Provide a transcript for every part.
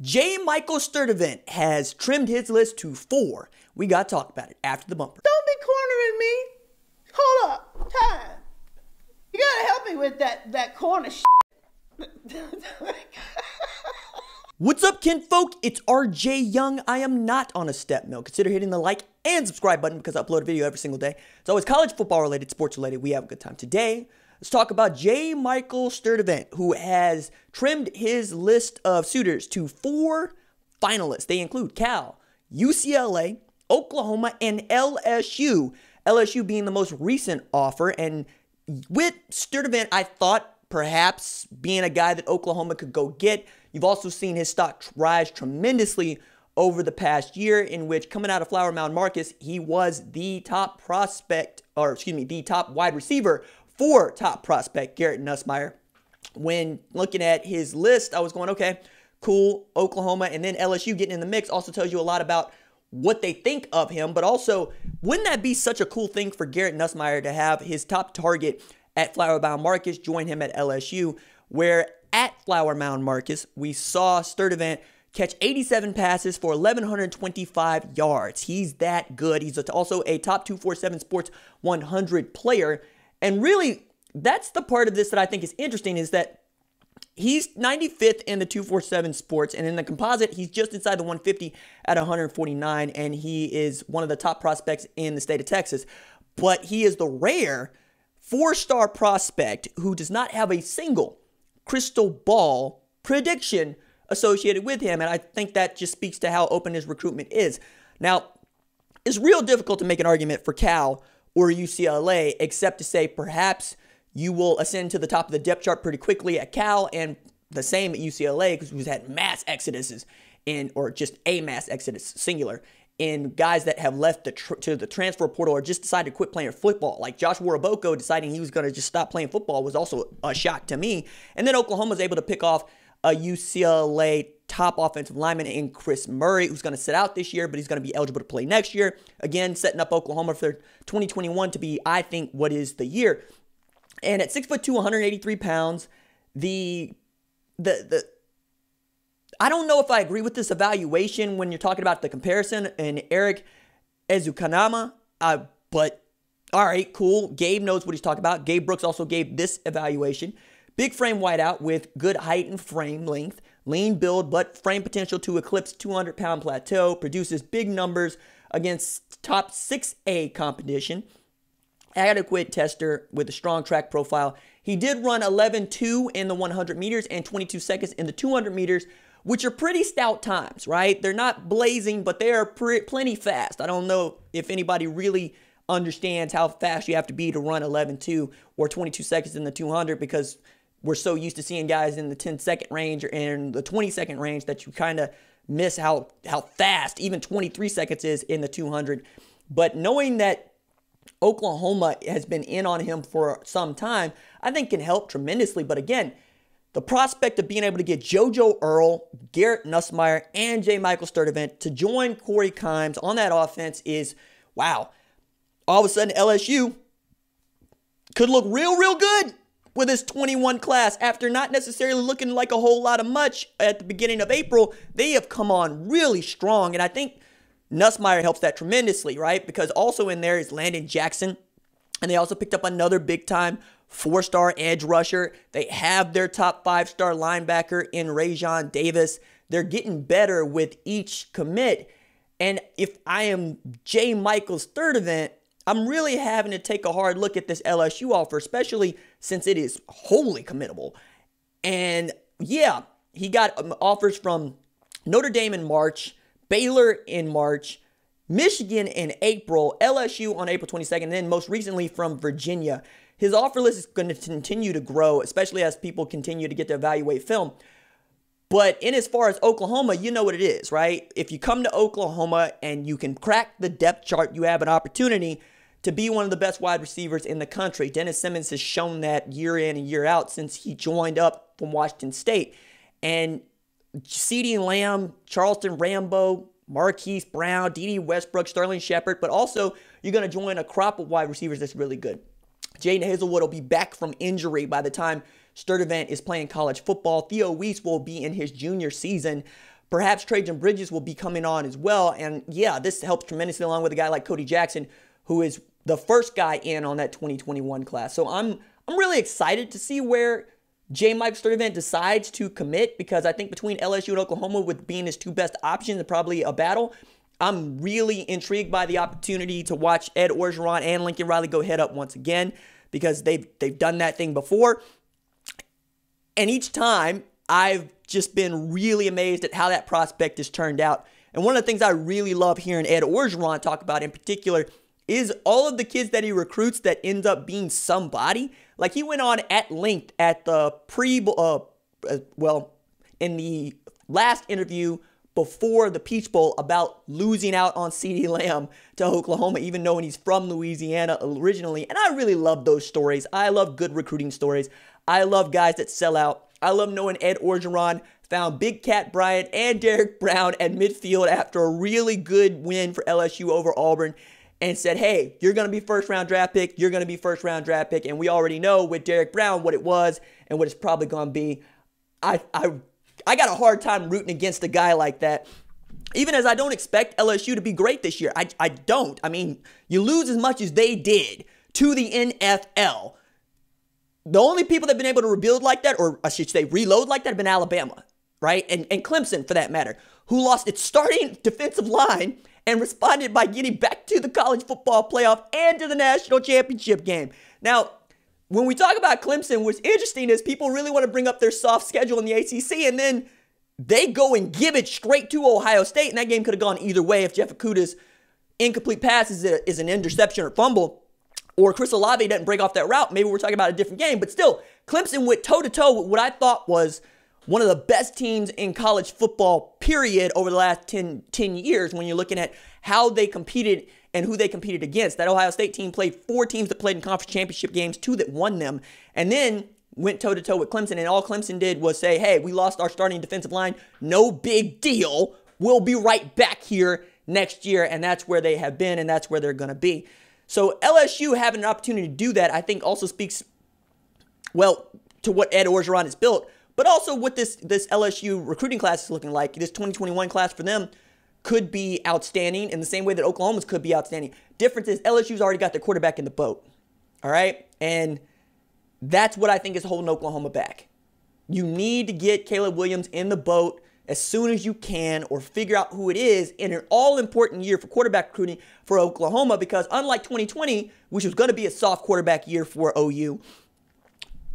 J. Michael Sturdivant has trimmed his list to four. We got to talk about it after the bumper. Don't be cornering me. Hold up. Time. You got to help me with that, that corner What's up, kinfolk? It's RJ Young. I am not on a step mill. Consider hitting the like and subscribe button because I upload a video every single day. It's always college football related, sports related. We have a good time today. Let's talk about J. Michael Sturdivant, who has trimmed his list of suitors to four finalists. They include Cal, UCLA, Oklahoma, and LSU. LSU being the most recent offer. And with Sturdivant, I thought perhaps being a guy that Oklahoma could go get. You've also seen his stock rise tremendously over the past year, in which coming out of Flower Mound Marcus, he was the top prospect, or excuse me, the top wide receiver for top prospect Garrett Nussmeyer. When looking at his list, I was going, okay, cool, Oklahoma, and then LSU getting in the mix also tells you a lot about what they think of him, but also wouldn't that be such a cool thing for Garrett Nussmeyer to have his top target at Flower Mound Marcus join him at LSU, where at Flower Mound Marcus we saw Sturdivant catch 87 passes for 1125 yards. He's that good. He's also a top 247 Sports 100 player. And really, that's the part of this that I think is interesting is that he's 95th in the 247 sports and in the composite he's just inside the 150 at 149 and he is one of the top prospects in the state of texas but he is the rare four-star prospect who does not have a single crystal ball prediction associated with him and i think that just speaks to how open his recruitment is now it's real difficult to make an argument for cal or UCLA, except to say perhaps you will ascend to the top of the depth chart pretty quickly at Cal and the same at UCLA because we've had mass exoduses in, or just a mass exodus singular in guys that have left the tr- to the transfer portal or just decided to quit playing football. Like Josh Waraboko deciding he was going to just stop playing football was also a shock to me. And then Oklahoma was able to pick off a UCLA top offensive lineman in Chris Murray, who's going to sit out this year, but he's going to be eligible to play next year. Again, setting up Oklahoma for 2021 to be, I think, what is the year. And at six foot two, 183 pounds, the the the I don't know if I agree with this evaluation when you're talking about the comparison and Eric Ezukanama, uh, but all right, cool. Gabe knows what he's talking about. Gabe Brooks also gave this evaluation. Big frame wideout with good height and frame length, lean build, but frame potential to eclipse 200 pound plateau, produces big numbers against top 6A competition. Adequate tester with a strong track profile. He did run 11.2 in the 100 meters and 22 seconds in the 200 meters, which are pretty stout times, right? They're not blazing, but they are plenty fast. I don't know if anybody really understands how fast you have to be to run 11.2 or 22 seconds in the 200 because we're so used to seeing guys in the 10 second range or in the 20 second range that you kind of miss how how fast even 23 seconds is in the 200. But knowing that Oklahoma has been in on him for some time, I think can help tremendously. But again, the prospect of being able to get JoJo Earl, Garrett Nussmeyer, and J. Michael Sturdivant to join Corey Kimes on that offense is wow. All of a sudden, LSU could look real, real good with his 21 class after not necessarily looking like a whole lot of much at the beginning of April. They have come on really strong. And I think Nussmeyer helps that tremendously, right? Because also in there is Landon Jackson. And they also picked up another big time four star edge rusher. They have their top five star linebacker in Rajon Davis. They're getting better with each commit. And if I am Jay Michael's third event, I'm really having to take a hard look at this LSU offer, especially since it is wholly committable. And yeah, he got um, offers from Notre Dame in March, Baylor in March, Michigan in April, LSU on April 22nd, and then most recently from Virginia. His offer list is going to continue to grow, especially as people continue to get to evaluate film. But in as far as Oklahoma, you know what it is, right? If you come to Oklahoma and you can crack the depth chart, you have an opportunity to be one of the best wide receivers in the country. Dennis Simmons has shown that year in and year out since he joined up from Washington State. And CeeDee Lamb, Charleston Rambo, Marquise Brown, D.D. Westbrook, Sterling Shepard, but also you're going to join a crop of wide receivers that's really good. Jaden Hazelwood will be back from injury by the time Sturdivant is playing college football. Theo Weiss will be in his junior season. Perhaps Trajan Bridges will be coming on as well. And yeah, this helps tremendously along with a guy like Cody Jackson, who is the first guy in on that 2021 class. So I'm I'm really excited to see where J. Mike Sturtevant decides to commit because I think between LSU and Oklahoma with being his two best options and probably a battle, I'm really intrigued by the opportunity to watch Ed Orgeron and Lincoln Riley go head up once again because they've they've done that thing before. And each time I've just been really amazed at how that prospect has turned out. And one of the things I really love hearing Ed Orgeron talk about in particular is all of the kids that he recruits that end up being somebody. Like he went on at length at the pre, uh, uh well, in the last interview before the Peach Bowl about losing out on CeeDee Lamb to Oklahoma, even knowing he's from Louisiana originally. And I really love those stories. I love good recruiting stories. I love guys that sell out. I love knowing Ed Orgeron found Big Cat Bryant and Derek Brown at midfield after a really good win for LSU over Auburn and said, hey, you're going to be first round draft pick, you're going to be first round draft pick. And we already know with Derek Brown what it was and what it's probably going to be. I, I, I got a hard time rooting against a guy like that. Even as I don't expect LSU to be great this year, I, I don't. I mean, you lose as much as they did to the NFL. The only people that have been able to rebuild like that, or I should say reload like that, have been Alabama, right? And, and Clemson, for that matter, who lost its starting defensive line and responded by getting back to the college football playoff and to the national championship game. Now, when we talk about Clemson, what's interesting is people really want to bring up their soft schedule in the ACC, and then they go and give it straight to Ohio State, and that game could have gone either way if Jeff Okuda's incomplete pass is, a, is an interception or fumble, or Chris Olave doesn't break off that route. Maybe we're talking about a different game, but still, Clemson went toe to toe with what I thought was – one of the best teams in college football, period, over the last 10, 10 years when you're looking at how they competed and who they competed against. That Ohio State team played four teams that played in conference championship games, two that won them, and then went toe to toe with Clemson. And all Clemson did was say, hey, we lost our starting defensive line. No big deal. We'll be right back here next year. And that's where they have been, and that's where they're going to be. So LSU having an opportunity to do that, I think also speaks, well, to what Ed Orgeron has built but also what this this LSU recruiting class is looking like. This 2021 class for them could be outstanding in the same way that Oklahoma's could be outstanding. Difference is LSU's already got their quarterback in the boat. All right? And that's what I think is holding Oklahoma back. You need to get Caleb Williams in the boat as soon as you can or figure out who it is in an all important year for quarterback recruiting for Oklahoma because unlike 2020, which was going to be a soft quarterback year for OU,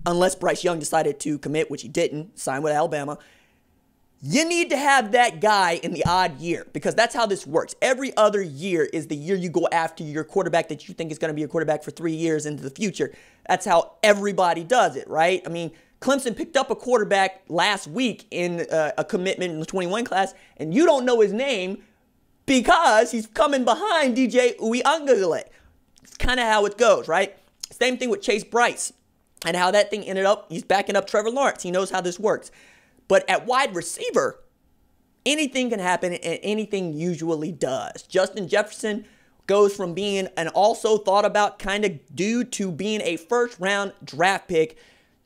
unless Bryce Young decided to commit, which he didn't, sign with Alabama. You need to have that guy in the odd year because that's how this works. Every other year is the year you go after your quarterback that you think is going to be a quarterback for three years into the future. That's how everybody does it, right? I mean, Clemson picked up a quarterback last week in uh, a commitment in the 21 class, and you don't know his name because he's coming behind DJ Uyangale. It's kind of how it goes, right? Same thing with Chase Bryce and how that thing ended up. He's backing up Trevor Lawrence. He knows how this works. But at wide receiver, anything can happen and anything usually does. Justin Jefferson goes from being an also thought about kind of dude to being a first round draft pick,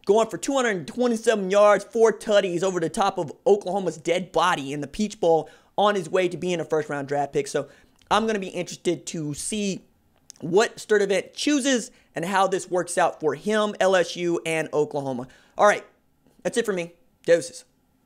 going for 227 yards, four tutties over the top of Oklahoma's dead body in the Peach Bowl on his way to being a first round draft pick. So I'm going to be interested to see what Sturdivant chooses and how this works out for him, LSU, and Oklahoma. All right, that's it for me. Doses.